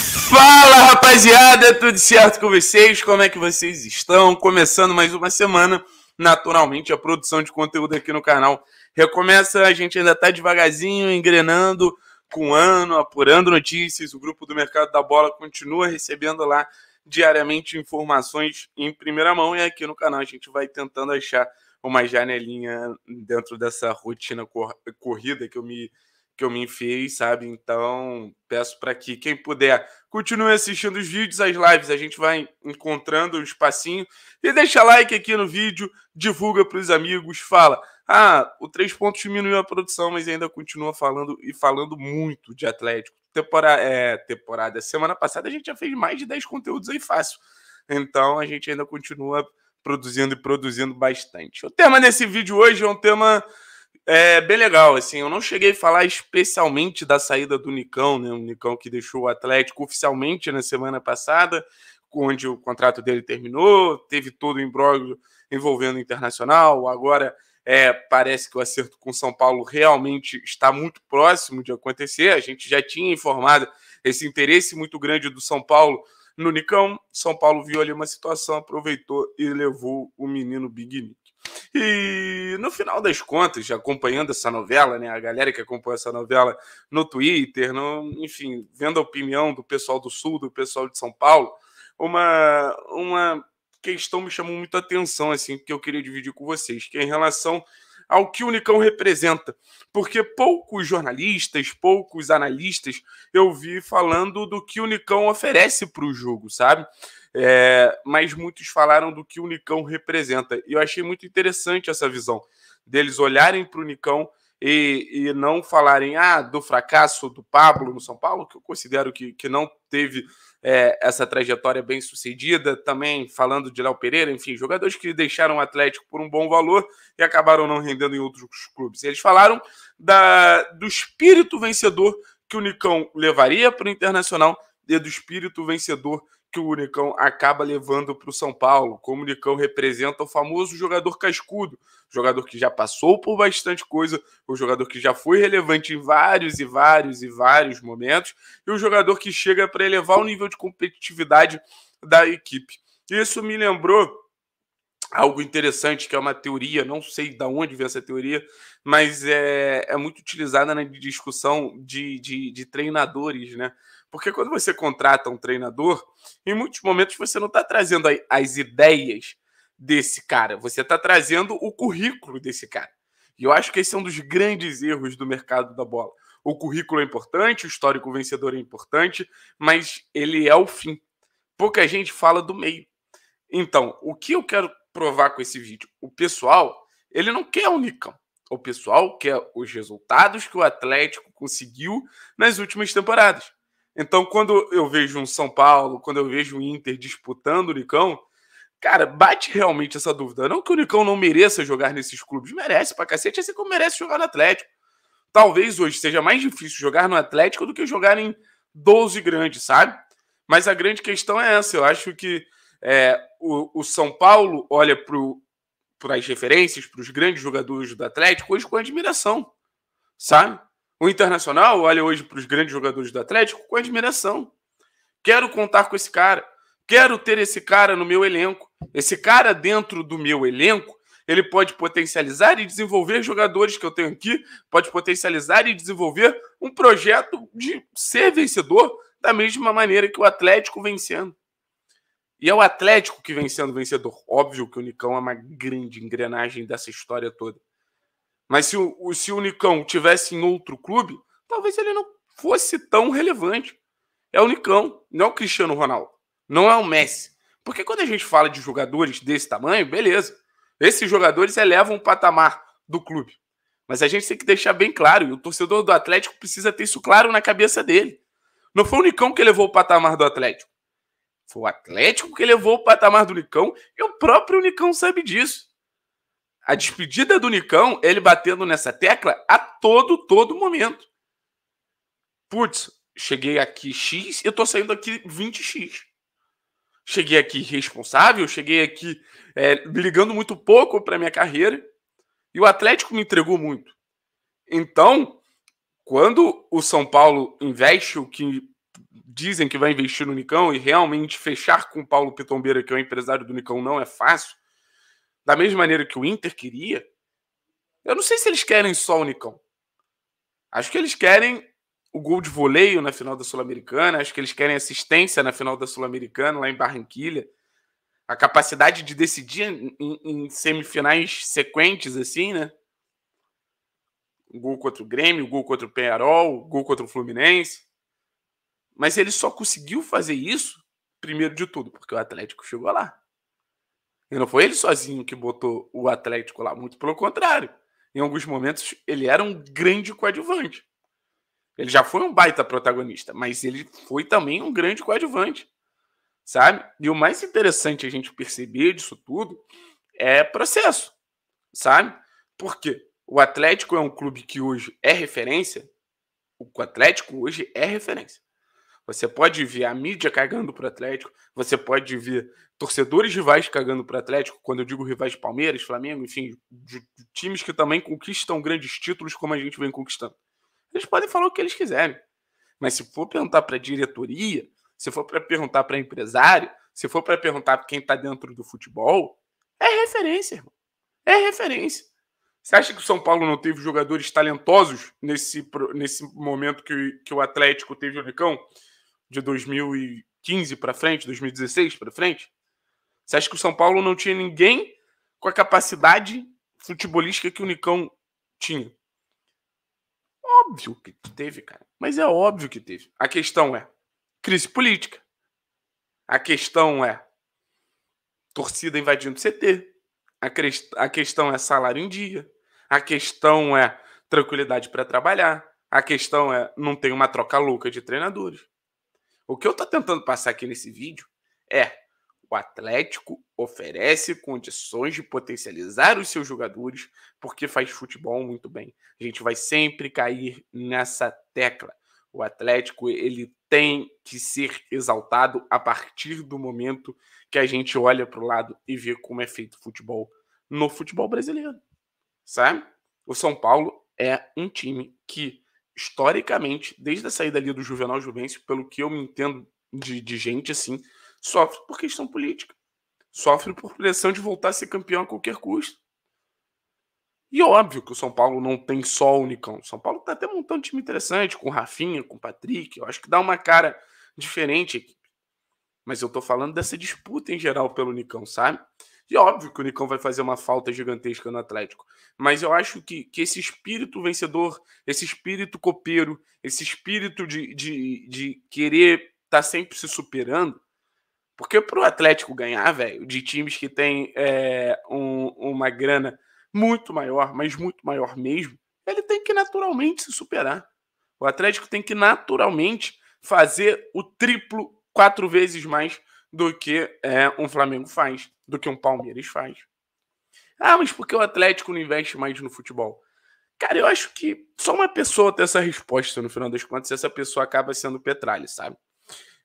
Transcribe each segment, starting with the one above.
Fala rapaziada, tudo certo com vocês? Como é que vocês estão? Começando mais uma semana. Naturalmente, a produção de conteúdo aqui no canal recomeça. A gente ainda está devagarzinho, engrenando com o ano, apurando notícias. O grupo do Mercado da Bola continua recebendo lá diariamente informações em primeira mão. E aqui no canal a gente vai tentando achar uma janelinha dentro dessa rotina corrida que eu me que eu me enfiei, sabe? Então, peço para que quem puder continue assistindo os vídeos, as lives, a gente vai encontrando um espacinho. E deixa like aqui no vídeo, divulga para os amigos, fala. Ah, o Três Pontos diminuiu a produção, mas ainda continua falando e falando muito de Atlético. Temporada, é, temporada. Semana passada a gente já fez mais de 10 conteúdos aí fácil. Então a gente ainda continua produzindo e produzindo bastante. O tema desse vídeo hoje é um tema é bem legal, assim, eu não cheguei a falar especialmente da saída do Nicão, né, o Nicão que deixou o Atlético oficialmente na semana passada, onde o contrato dele terminou, teve todo o imbróglio envolvendo o Internacional, agora é, parece que o acerto com São Paulo realmente está muito próximo de acontecer, a gente já tinha informado esse interesse muito grande do São Paulo no Nicão, São Paulo viu ali uma situação, aproveitou e levou o menino Big e no final das contas, acompanhando essa novela, né, a galera que acompanha essa novela no Twitter, no, enfim, vendo a opinião do pessoal do Sul, do pessoal de São Paulo, uma, uma questão me chamou muita atenção, assim, que eu queria dividir com vocês, que é em relação ao que o Unicão representa, porque poucos jornalistas, poucos analistas eu vi falando do que o Unicão oferece para o jogo, sabe? É, mas muitos falaram do que o Unicão representa. E eu achei muito interessante essa visão deles olharem para o Unicão e, e não falarem ah, do fracasso do Pablo no São Paulo, que eu considero que, que não teve é, essa trajetória bem sucedida, também falando de Léo Pereira, enfim, jogadores que deixaram o Atlético por um bom valor e acabaram não rendendo em outros clubes. Eles falaram da, do espírito vencedor que o Nicão levaria para o Internacional e do espírito vencedor que o Unicão acaba levando para o São Paulo. Como o Unicão representa o famoso jogador cascudo, jogador que já passou por bastante coisa, o jogador que já foi relevante em vários e vários e vários momentos, e o jogador que chega para elevar o nível de competitividade da equipe. Isso me lembrou algo interessante, que é uma teoria, não sei de onde vem essa teoria, mas é, é muito utilizada na discussão de, de, de treinadores, né? Porque quando você contrata um treinador, em muitos momentos você não está trazendo as ideias desse cara, você está trazendo o currículo desse cara. E eu acho que esse é um dos grandes erros do mercado da bola. O currículo é importante, o histórico vencedor é importante, mas ele é o fim. Pouca gente fala do meio. Então, o que eu quero provar com esse vídeo? O pessoal, ele não quer o Nicão. O pessoal quer os resultados que o Atlético conseguiu nas últimas temporadas. Então, quando eu vejo um São Paulo, quando eu vejo o um Inter disputando o Nicão, cara, bate realmente essa dúvida. Não que o Nicão não mereça jogar nesses clubes, merece pra cacete, assim como merece jogar no Atlético. Talvez hoje seja mais difícil jogar no Atlético do que jogar em 12 grandes, sabe? Mas a grande questão é essa. Eu acho que é, o, o, São Paulo olha para as referências, para os grandes jogadores do Atlético hoje com admiração, sabe? O Internacional olha hoje para os grandes jogadores do Atlético com admiração. Quero contar com esse cara. Quero ter esse cara no meu elenco. Esse cara dentro do meu elenco, ele pode potencializar e desenvolver jogadores que eu tenho aqui, pode potencializar e desenvolver um projeto de ser vencedor da mesma maneira que o Atlético vencendo. E é o Atlético que vem sendo vencedor. Óbvio que o Nicão é uma grande engrenagem dessa história toda. Mas se o, se o Nicão tivesse em outro clube, talvez ele não fosse tão relevante. É o Nicão, não é o Cristiano Ronaldo, não é o Messi. Porque quando a gente fala de jogadores desse tamanho, beleza. Esses jogadores elevam o patamar do clube. Mas a gente tem que deixar bem claro, e o torcedor do Atlético precisa ter isso claro na cabeça dele. Não foi o Nicão que levou o patamar do Atlético. Foi o Atlético que levou o patamar do Nicão e o próprio Nicão sabe disso a despedida do Nicão, ele batendo nessa tecla a todo, todo momento. Putz, cheguei aqui X, eu tô saindo aqui 20X. Cheguei aqui responsável, cheguei aqui é, ligando muito pouco para minha carreira. E o Atlético me entregou muito. Então, quando o São Paulo investe o que dizem que vai investir no Nicão e realmente fechar com o Paulo Pitombeira, que é o empresário do Nicão, não é fácil, da mesma maneira que o Inter queria, eu não sei se eles querem só o Nicão. Acho que eles querem o gol de voleio na final da Sul-Americana, acho que eles querem assistência na final da Sul-Americana, lá em Barranquilha. A capacidade de decidir em, em semifinais sequentes, assim, né? O gol contra o Grêmio, o gol contra o Penarol, o gol contra o Fluminense. Mas ele só conseguiu fazer isso, primeiro de tudo, porque o Atlético chegou lá. E não foi ele sozinho que botou o Atlético lá, muito pelo contrário. Em alguns momentos, ele era um grande coadjuvante. Ele já foi um baita protagonista, mas ele foi também um grande coadjuvante, sabe? E o mais interessante a gente perceber disso tudo é processo, sabe? Porque o Atlético é um clube que hoje é referência, o Atlético hoje é referência. Você pode ver a mídia cagando pro Atlético, você pode ver torcedores rivais cagando pro Atlético, quando eu digo rivais de Palmeiras, Flamengo, enfim, de, de times que também conquistam grandes títulos como a gente vem conquistando. Eles podem falar o que eles quiserem. Mas se for perguntar para diretoria, se for para perguntar para empresário, se for para perguntar para quem está dentro do futebol, é referência, irmão. É referência. Você acha que o São Paulo não teve jogadores talentosos nesse, nesse momento que, que o Atlético teve o Nicão? de 2015 para frente, 2016 para frente? Você acha que o São Paulo não tinha ninguém com a capacidade futebolística que o Nicão tinha? Óbvio que teve, cara. Mas é óbvio que teve. A questão é crise política. A questão é torcida invadindo o CT. A, a questão é salário em dia. A questão é tranquilidade para trabalhar. A questão é não tem uma troca louca de treinadores. O que eu estou tentando passar aqui nesse vídeo é o Atlético oferece condições de potencializar os seus jogadores porque faz futebol muito bem. A gente vai sempre cair nessa tecla. O Atlético ele tem que ser exaltado a partir do momento que a gente olha para o lado e vê como é feito futebol no futebol brasileiro, sabe? O São Paulo é um time que historicamente, desde a saída ali do Juvenal Juvencio, pelo que eu me entendo de, de gente assim, sofre por questão política. Sofre por pressão de voltar a ser campeão a qualquer custo. E é óbvio que o São Paulo não tem só o Unicão. O São Paulo tá até montando um time interessante, com Rafinha, com Patrick. Eu acho que dá uma cara diferente. Mas eu tô falando dessa disputa em geral pelo Unicão, sabe? E óbvio que o Nicão vai fazer uma falta gigantesca no Atlético. Mas eu acho que, que esse espírito vencedor, esse espírito copeiro, esse espírito de, de, de querer estar tá sempre se superando, porque para o Atlético ganhar, velho, de times que tem é, um, uma grana muito maior, mas muito maior mesmo, ele tem que naturalmente se superar. O Atlético tem que naturalmente fazer o triplo, quatro vezes mais do que é, um Flamengo faz, do que um Palmeiras faz. Ah, mas por que o Atlético não investe mais no futebol? Cara, eu acho que só uma pessoa tem essa resposta no final das contas, E essa pessoa acaba sendo o Petralha, sabe?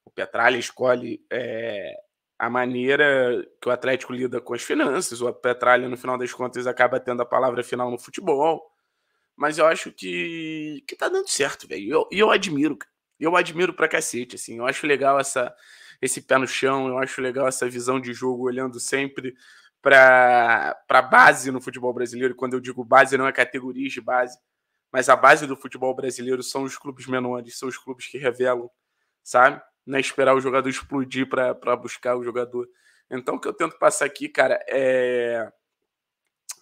O Petralha escolhe é, a maneira que o Atlético lida com as finanças, o Petralha, no final das contas, acaba tendo a palavra final no futebol. Mas eu acho que, que tá dando certo, velho. E eu, eu admiro, Eu admiro pra cacete, assim. Eu acho legal essa, esse pé no chão. Eu acho legal essa visão de jogo, olhando sempre para a base no futebol brasileiro. Quando eu digo base, não é categorias de base, mas a base do futebol brasileiro são os clubes menores, são os clubes que revelam, sabe? Não é esperar o jogador explodir para buscar o jogador. Então, o que eu tento passar aqui, cara, é.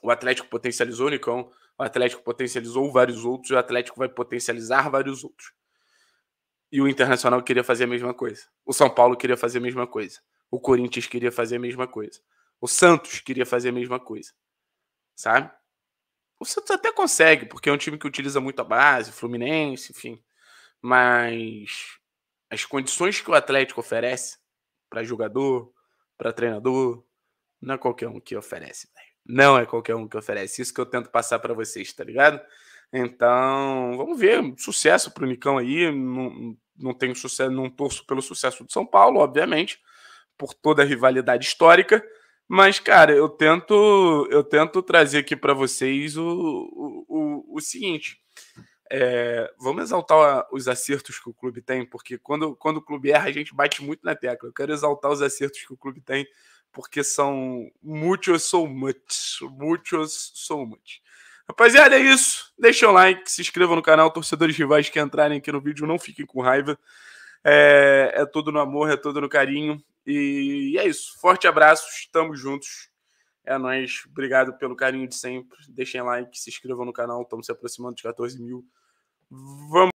O Atlético potencializou o Nicão, o Atlético potencializou vários outros, o Atlético vai potencializar vários outros. E o Internacional queria fazer a mesma coisa. O São Paulo queria fazer a mesma coisa. O Corinthians queria fazer a mesma coisa. O Santos queria fazer a mesma coisa. Sabe? O Santos até consegue, porque é um time que utiliza muito a base, Fluminense, enfim. Mas as condições que o Atlético oferece para jogador, para treinador, não é qualquer um que oferece, velho. Não é qualquer um que oferece. Isso que eu tento passar para vocês, tá ligado? Então, vamos ver. Sucesso para o Nicão aí. Não, não tenho sucesso, não torço pelo sucesso do São Paulo, obviamente, por toda a rivalidade histórica. Mas, cara, eu tento eu tento trazer aqui para vocês o, o, o, o seguinte. É, vamos exaltar os acertos que o clube tem, porque quando, quando o clube erra, a gente bate muito na tecla. Eu quero exaltar os acertos que o clube tem, porque são muitos so much. Muitos so much. Rapaziada, é isso. Deixa o like, se inscreva no canal. Torcedores rivais que entrarem aqui no vídeo, não fiquem com raiva. É, é tudo no amor, é tudo no carinho. E é isso. Forte abraço, estamos juntos. É nóis. Obrigado pelo carinho de sempre. Deixem like, se inscrevam no canal. Estamos se aproximando de 14 mil. Vamos.